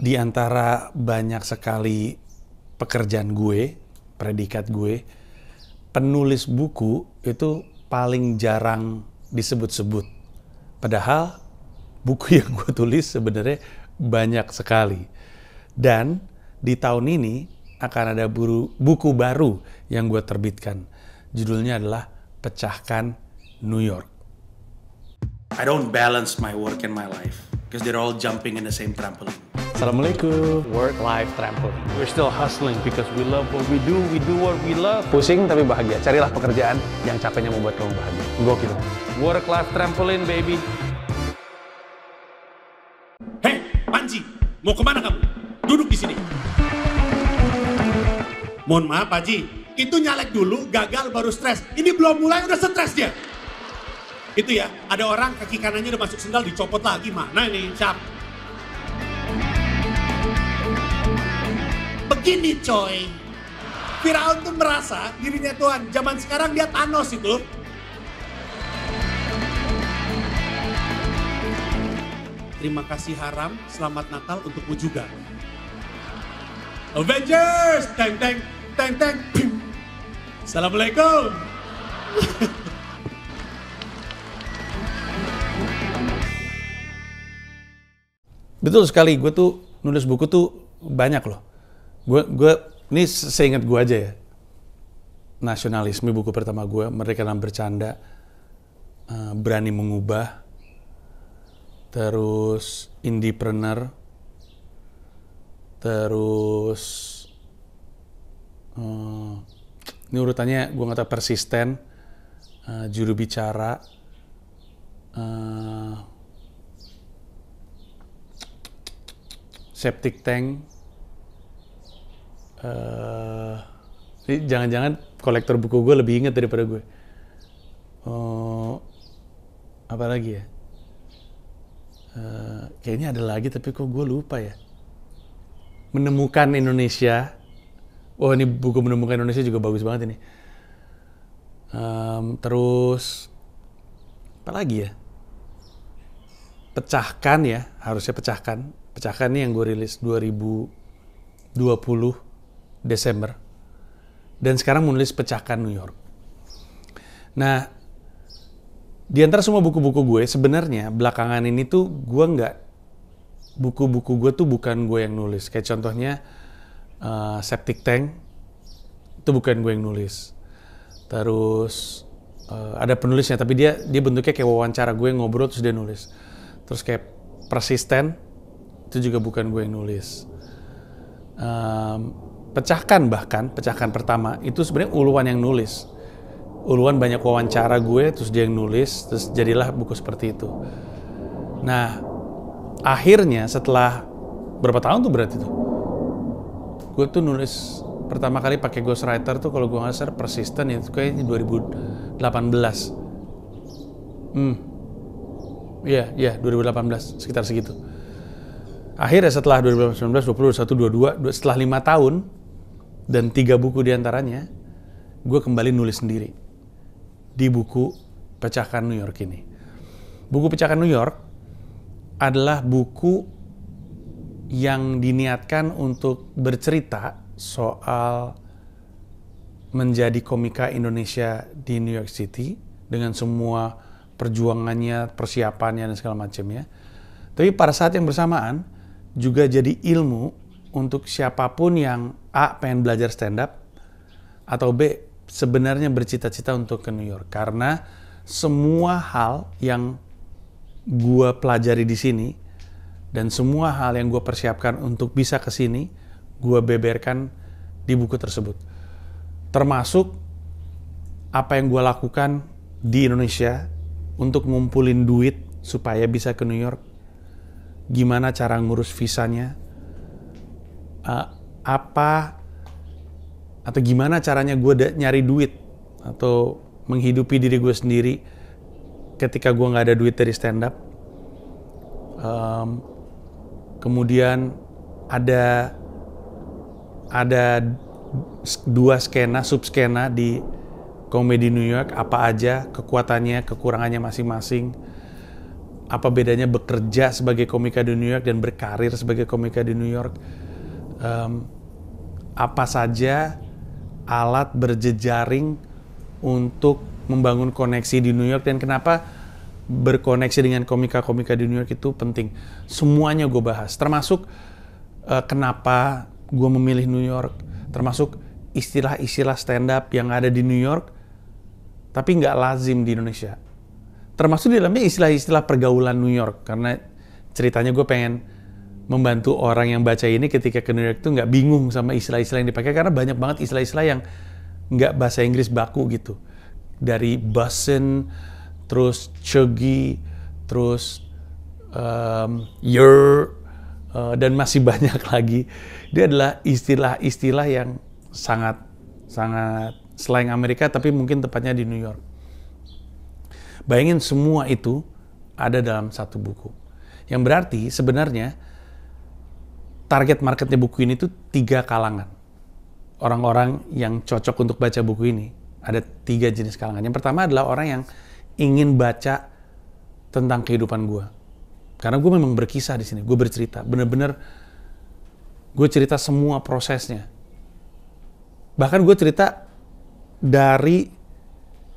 di antara banyak sekali pekerjaan gue, predikat gue, penulis buku itu paling jarang disebut-sebut. Padahal buku yang gue tulis sebenarnya banyak sekali. Dan di tahun ini akan ada buru, buku baru yang gue terbitkan. Judulnya adalah Pecahkan New York. I don't balance my work and my life because they're all jumping in the same trampoline. Assalamualaikum. Work life trampoline. We're still hustling because we love what we do. We do what we love. Pusing tapi bahagia. Carilah pekerjaan yang capeknya membuat kamu bahagia. Gokil. Work life trampoline baby. Hei, Panji, mau kemana kamu? Duduk di sini. Mohon maaf, Panji. Itu nyalek dulu, gagal baru stres. Ini belum mulai udah stres dia. Itu ya, ada orang kaki kanannya udah masuk sendal dicopot lagi. Mana ini? Siap. ini coy. Firaun tuh merasa dirinya Tuhan. Zaman sekarang dia Thanos itu. Terima kasih haram, selamat Natal untukmu juga. Avengers, teng teng teng teng. Pim. Assalamualaikum. Betul sekali, gue tuh nulis buku tuh banyak loh gue gue ini seingat gue aja ya nasionalisme buku pertama gue mereka dalam bercanda eh, berani mengubah terus indiepreneur terus eh, ini urutannya gue nggak tahu persisten uh, juru bicara septic tank uh, jangan-jangan kolektor buku gue lebih inget daripada gue uh, oh, apa lagi ya uh, kayaknya ada lagi tapi kok gue lupa ya menemukan Indonesia oh ini buku menemukan Indonesia juga bagus banget ini um, terus apa lagi ya pecahkan ya harusnya pecahkan pecahkan nih yang gue rilis 2020 Desember. Dan sekarang menulis Pecahkan New York. Nah, di antara semua buku-buku gue, sebenarnya belakangan ini tuh gue nggak, buku-buku gue tuh bukan gue yang nulis. Kayak contohnya, uh, Septic Tank, itu bukan gue yang nulis. Terus, uh, ada penulisnya, tapi dia dia bentuknya kayak wawancara gue ngobrol terus dia nulis. Terus kayak persisten, itu juga bukan gue yang nulis. Um, pecahkan bahkan pecahkan pertama itu sebenarnya uluan yang nulis uluan banyak wawancara gue terus dia yang nulis terus jadilah buku seperti itu nah akhirnya setelah berapa tahun tuh berarti tuh gue tuh nulis pertama kali pakai ghostwriter tuh kalau gue ngasih persisten ya, itu kayaknya 2018 hmm iya yeah, iya yeah, 2018 sekitar segitu akhirnya setelah 2019 2021 22 setelah lima tahun dan tiga buku diantaranya, gue kembali nulis sendiri di buku Pecahkan New York ini. Buku Pecahkan New York adalah buku yang diniatkan untuk bercerita soal menjadi komika Indonesia di New York City dengan semua perjuangannya, persiapannya dan segala macamnya. Tapi pada saat yang bersamaan juga jadi ilmu untuk siapapun yang A pengen belajar stand up atau B sebenarnya bercita-cita untuk ke New York karena semua hal yang gua pelajari di sini dan semua hal yang gua persiapkan untuk bisa ke sini gua beberkan di buku tersebut. Termasuk apa yang gua lakukan di Indonesia untuk ngumpulin duit supaya bisa ke New York. Gimana cara ngurus visanya? Uh, apa atau gimana caranya gue nyari duit atau menghidupi diri gue sendiri ketika gue nggak ada duit dari stand up um, kemudian ada ada dua skena sub skena di komedi New York apa aja kekuatannya kekurangannya masing-masing apa bedanya bekerja sebagai komika di New York dan berkarir sebagai komika di New York um, apa saja alat berjejaring untuk membangun koneksi di New York dan kenapa berkoneksi dengan komika-komika di New York itu penting. Semuanya gue bahas, termasuk uh, kenapa gue memilih New York, termasuk istilah-istilah stand up yang ada di New York, tapi nggak lazim di Indonesia. Termasuk di dalamnya istilah-istilah pergaulan New York, karena ceritanya gue pengen membantu orang yang baca ini ketika ke New York itu nggak bingung sama istilah-istilah yang dipakai karena banyak banget istilah-istilah yang nggak bahasa Inggris baku gitu dari busen terus chuggy terus um, your uh, eh, dan masih banyak lagi dia adalah istilah-istilah yang sangat sangat selain Amerika tapi mungkin tepatnya di New York bayangin semua itu ada dalam satu buku yang berarti sebenarnya target marketnya buku ini tuh tiga kalangan. Orang-orang yang cocok untuk baca buku ini. Ada tiga jenis kalangan. Yang pertama adalah orang yang ingin baca tentang kehidupan gue. Karena gue memang berkisah di sini, gue bercerita. Bener-bener gue cerita semua prosesnya. Bahkan gue cerita dari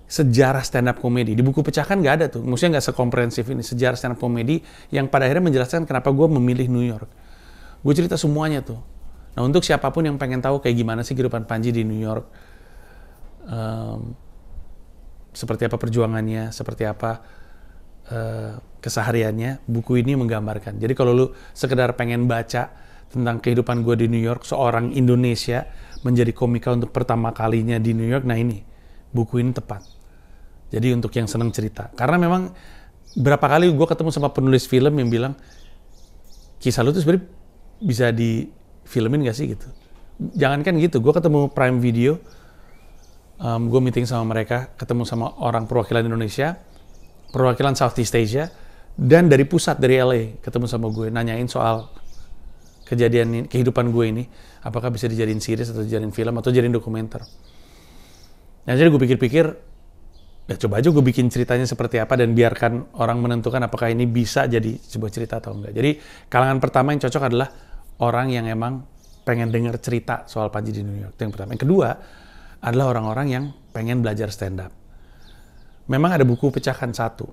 sejarah stand up komedi. Di buku pecahkan gak ada tuh. Maksudnya gak sekomprehensif ini. Sejarah stand up komedi yang pada akhirnya menjelaskan kenapa gue memilih New York Gue cerita semuanya tuh. Nah untuk siapapun yang pengen tahu kayak gimana sih kehidupan Panji di New York, um, seperti apa perjuangannya, seperti apa uh, kesehariannya, buku ini menggambarkan. Jadi kalau lu sekedar pengen baca tentang kehidupan gue di New York, seorang Indonesia menjadi komika untuk pertama kalinya di New York, nah ini buku ini tepat. Jadi untuk yang seneng cerita, karena memang berapa kali gue ketemu sama penulis film yang bilang kisah lu tuh sebenarnya bisa di filmin gak sih gitu? Jangankan gitu, gue ketemu Prime Video, um, gue meeting sama mereka, ketemu sama orang perwakilan Indonesia, perwakilan Southeast Asia, dan dari pusat dari LA ketemu sama gue, nanyain soal kejadian ini, kehidupan gue ini, apakah bisa dijadiin series atau dijadiin film atau jadiin dokumenter. Nah jadi gue pikir-pikir ya coba aja gue bikin ceritanya seperti apa dan biarkan orang menentukan apakah ini bisa jadi sebuah cerita atau enggak. Jadi kalangan pertama yang cocok adalah orang yang emang pengen dengar cerita soal Panji di New York. yang pertama. Yang kedua adalah orang-orang yang pengen belajar stand up. Memang ada buku pecahan satu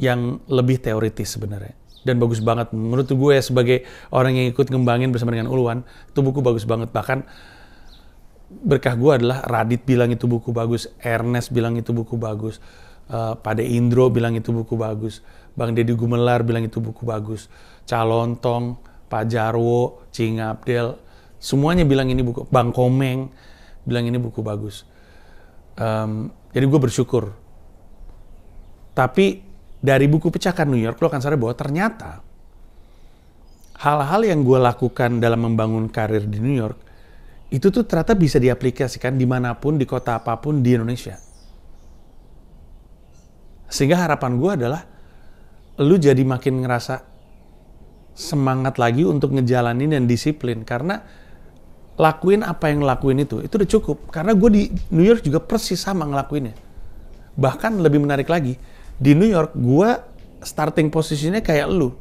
yang lebih teoritis sebenarnya dan bagus banget menurut gue ya sebagai orang yang ikut ngembangin bersama dengan Uluan, itu buku bagus banget bahkan berkah gue adalah Radit bilang itu buku bagus, Ernest bilang itu buku bagus, uh, Pade Indro bilang itu buku bagus, Bang Deddy Gumelar bilang itu buku bagus, Calontong, Pak Jarwo, Cing Abdel, semuanya bilang ini buku, Bang Komeng bilang ini buku bagus. Um, jadi gue bersyukur. Tapi dari buku Pecahkan New York, lo akan sadar bahwa ternyata hal-hal yang gue lakukan dalam membangun karir di New York itu tuh ternyata bisa diaplikasikan dimanapun, di kota apapun di Indonesia. Sehingga harapan gue adalah lu jadi makin ngerasa semangat lagi untuk ngejalanin dan disiplin karena lakuin apa yang lakuin itu itu udah cukup karena gue di New York juga persis sama ngelakuinnya bahkan lebih menarik lagi di New York gue starting posisinya kayak lu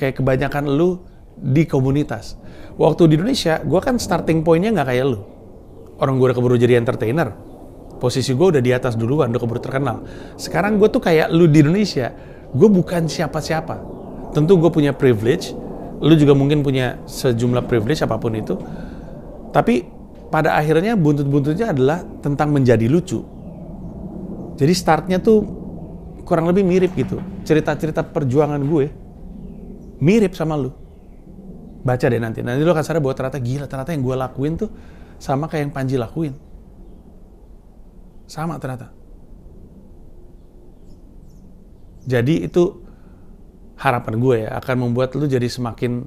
kayak kebanyakan lu di komunitas. Waktu di Indonesia, gue kan starting pointnya nggak kayak lu. Orang gue udah keburu jadi entertainer. Posisi gue udah di atas duluan, udah keburu terkenal. Sekarang gue tuh kayak lu di Indonesia, gue bukan siapa-siapa. Tentu gue punya privilege, lu juga mungkin punya sejumlah privilege apapun itu. Tapi pada akhirnya buntut-buntutnya adalah tentang menjadi lucu. Jadi startnya tuh kurang lebih mirip gitu. Cerita-cerita perjuangan gue mirip sama lu baca deh nanti nanti lo akan sadar bahwa ternyata gila ternyata yang gue lakuin tuh sama kayak yang Panji lakuin sama ternyata jadi itu harapan gue ya akan membuat lo jadi semakin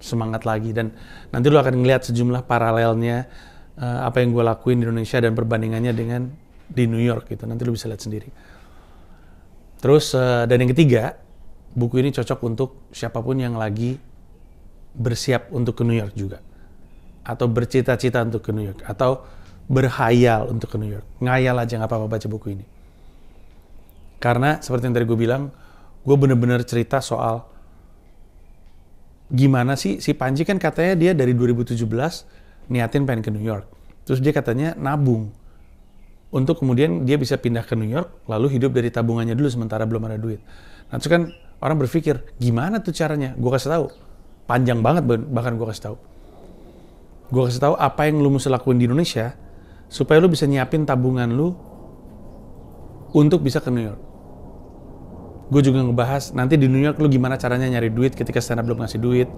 semangat lagi dan nanti lo akan ngelihat sejumlah paralelnya uh, apa yang gue lakuin di Indonesia dan perbandingannya dengan di New York gitu nanti lo bisa lihat sendiri terus uh, dan yang ketiga buku ini cocok untuk siapapun yang lagi bersiap untuk ke New York juga atau bercita-cita untuk ke New York atau berhayal untuk ke New York ngayal aja nggak apa-apa baca buku ini karena seperti yang tadi gue bilang gue bener-bener cerita soal gimana sih si Panji kan katanya dia dari 2017 niatin pengen ke New York terus dia katanya nabung untuk kemudian dia bisa pindah ke New York lalu hidup dari tabungannya dulu sementara belum ada duit nah itu kan orang berpikir gimana tuh caranya gue kasih tahu panjang banget bahkan gue kasih tahu gue kasih tahu apa yang lu mesti lakuin di Indonesia supaya lu bisa nyiapin tabungan lu untuk bisa ke New York gue juga ngebahas nanti di New York lu gimana caranya nyari duit ketika stand up belum ngasih duit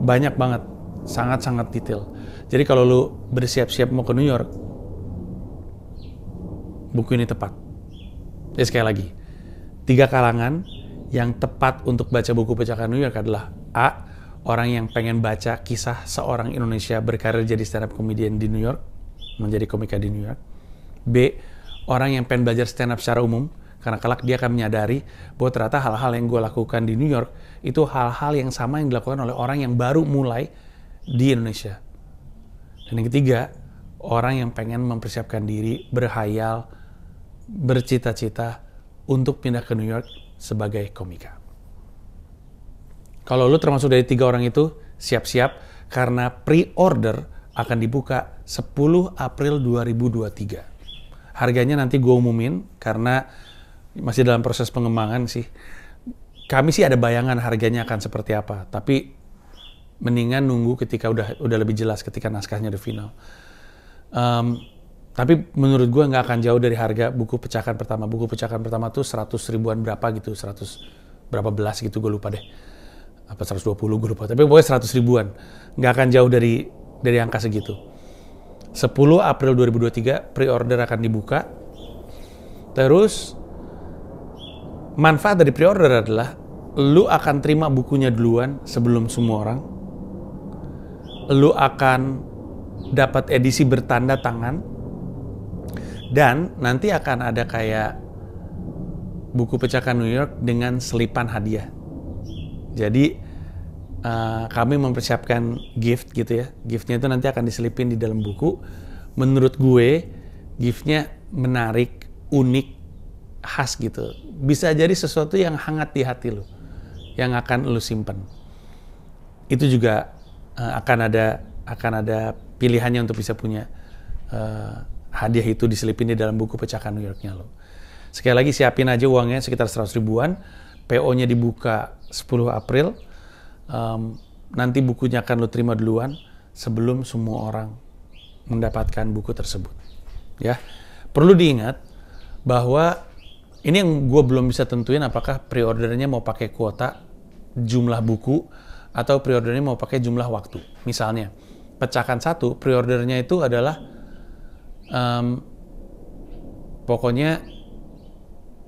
banyak banget sangat-sangat detail jadi kalau lu bersiap-siap mau ke New York buku ini tepat ya sekali lagi tiga kalangan yang tepat untuk baca buku pecahkan New York adalah A orang yang pengen baca kisah seorang Indonesia berkarir jadi stand up comedian di New York, menjadi komika di New York. B, orang yang pengen belajar stand up secara umum, karena kelak dia akan menyadari bahwa ternyata hal-hal yang gue lakukan di New York itu hal-hal yang sama yang dilakukan oleh orang yang baru mulai di Indonesia. Dan yang ketiga, orang yang pengen mempersiapkan diri, berhayal, bercita-cita untuk pindah ke New York sebagai komika. Kalau lu termasuk dari tiga orang itu, siap-siap karena pre-order akan dibuka 10 April 2023. Harganya nanti gue umumin karena masih dalam proses pengembangan sih. Kami sih ada bayangan harganya akan seperti apa, tapi mendingan nunggu ketika udah udah lebih jelas ketika naskahnya udah final. Um, tapi menurut gue nggak akan jauh dari harga buku pecahan pertama. Buku pecahan pertama tuh 100 ribuan berapa gitu, 100 berapa belas gitu gue lupa deh apa 120 gue lupa tapi pokoknya 100 ribuan nggak akan jauh dari dari angka segitu 10 April 2023 pre-order akan dibuka terus manfaat dari pre-order adalah lu akan terima bukunya duluan sebelum semua orang lu akan dapat edisi bertanda tangan dan nanti akan ada kayak buku pecahkan New York dengan selipan hadiah jadi uh, kami mempersiapkan gift gitu ya. Giftnya itu nanti akan diselipin di dalam buku. Menurut gue giftnya menarik, unik, khas gitu. Bisa jadi sesuatu yang hangat di hati lo, yang akan lo simpen. Itu juga uh, akan ada akan ada pilihannya untuk bisa punya uh, hadiah itu diselipin di dalam buku pecahan New Yorknya lo. Sekali lagi siapin aja uangnya sekitar 100 ribuan PO-nya dibuka 10 April. Um, nanti bukunya akan lo terima duluan sebelum semua orang mendapatkan buku tersebut. Ya, perlu diingat bahwa ini yang gue belum bisa tentuin apakah pre-ordernya mau pakai kuota jumlah buku atau pre-ordernya mau pakai jumlah waktu. Misalnya, pecahkan satu, pre-ordernya itu adalah um, pokoknya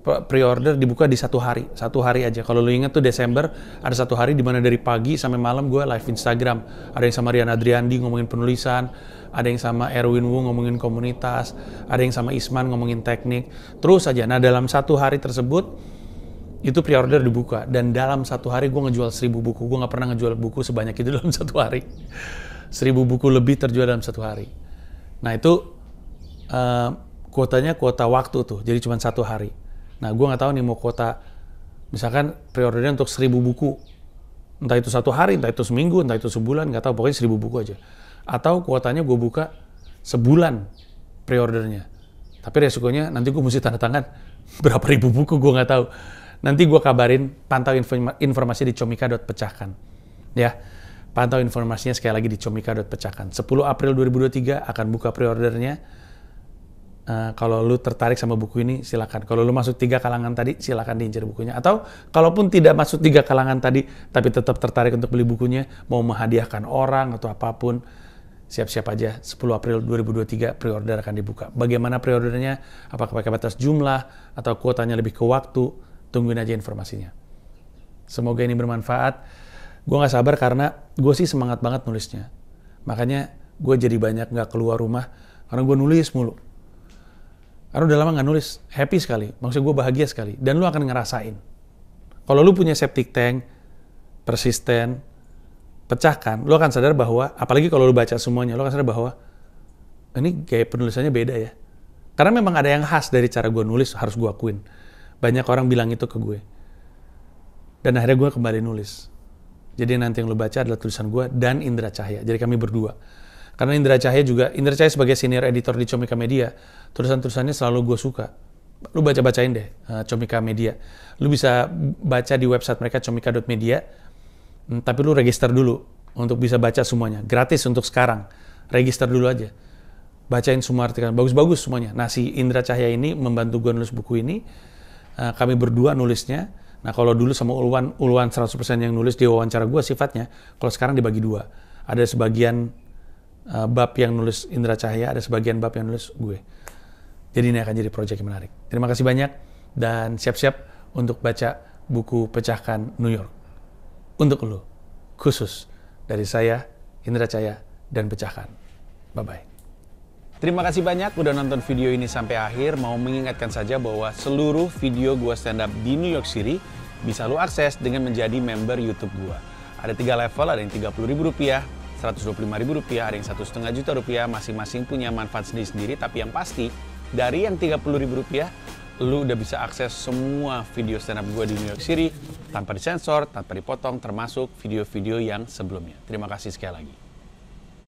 pre-order dibuka di satu hari, satu hari aja. Kalau lu ingat tuh Desember ada satu hari di mana dari pagi sampai malam gue live Instagram. Ada yang sama Rian Adriandi ngomongin penulisan, ada yang sama Erwin Wu ngomongin komunitas, ada yang sama Isman ngomongin teknik. Terus aja. Nah dalam satu hari tersebut itu pre-order dibuka dan dalam satu hari gue ngejual seribu buku. Gue nggak pernah ngejual buku sebanyak itu dalam satu hari. Seribu buku lebih terjual dalam satu hari. Nah itu uh, kuotanya kuota waktu tuh, jadi cuma satu hari Nah, gue nggak tahu nih mau kuota, misalkan pre-ordernya untuk seribu buku, entah itu satu hari, entah itu seminggu, entah itu sebulan, nggak tahu, pokoknya seribu buku aja. Atau kuotanya gue buka sebulan preordernya. Tapi resikonya nanti gue mesti tanda tangan berapa ribu buku gue nggak tahu. Nanti gue kabarin, pantau informasi di comika.pecahkan. Ya, pantau informasinya sekali lagi di comika.pecahkan. 10 April 2023 akan buka preordernya Uh, kalau lu tertarik sama buku ini silakan. Kalau lu masuk tiga kalangan tadi silakan diincar bukunya. Atau kalaupun tidak masuk tiga kalangan tadi tapi tetap tertarik untuk beli bukunya, mau menghadiahkan orang atau apapun, siap-siap aja 10 April 2023 pre-order akan dibuka. Bagaimana pre-ordernya? Apakah pakai batas jumlah atau kuotanya lebih ke waktu? Tungguin aja informasinya. Semoga ini bermanfaat. Gue nggak sabar karena gue sih semangat banget nulisnya. Makanya gue jadi banyak nggak keluar rumah karena gue nulis mulu karena udah lama nggak nulis, happy sekali. Maksud gue bahagia sekali. Dan lu akan ngerasain. Kalau lu punya septic tank, persisten, pecahkan, lu akan sadar bahwa, apalagi kalau lu baca semuanya, lu akan sadar bahwa, ini kayak penulisannya beda ya. Karena memang ada yang khas dari cara gue nulis, harus gue akuin. Banyak orang bilang itu ke gue. Dan akhirnya gue kembali nulis. Jadi nanti yang lu baca adalah tulisan gue dan Indra Cahya. Jadi kami berdua. Karena Indra Cahya juga, Indra Cahya sebagai senior editor di Comika Media, tulisan-tulisannya selalu gue suka. Lu baca-bacain deh uh, Comika Media. Lu bisa baca di website mereka comika.media, hmm, tapi lu register dulu untuk bisa baca semuanya. Gratis untuk sekarang. Register dulu aja. Bacain semua artikel. Bagus-bagus semuanya. Nah si Indra Cahya ini membantu gue nulis buku ini. Eh, kami berdua nulisnya. Nah kalau dulu sama Ulwan, Ulwan 100% yang nulis di wawancara gue sifatnya, kalau sekarang dibagi dua. Ada sebagian Eh, bab yang nulis Indra Cahaya, ada sebagian bab yang nulis gue. Jadi ini akan jadi proyek yang menarik. Terima kasih banyak dan siap-siap untuk baca buku Pecahkan New York. Untuk lo, khusus dari saya, Indra Cahaya, dan Pecahkan. Bye-bye. Terima kasih banyak udah nonton video ini sampai akhir. Mau mengingatkan saja bahwa seluruh video gue stand up di New York City bisa lo akses dengan menjadi member YouTube gue Ada tiga level, ada yang 30 ribu rupiah, Rp125.000 ada yang satu setengah juta rupiah masing-masing punya manfaat sendiri-sendiri tapi yang pasti dari yang ribu rupiah, lu udah bisa akses semua video stand up gue di New York City tanpa disensor, tanpa dipotong, termasuk video-video yang sebelumnya. Terima kasih sekali lagi.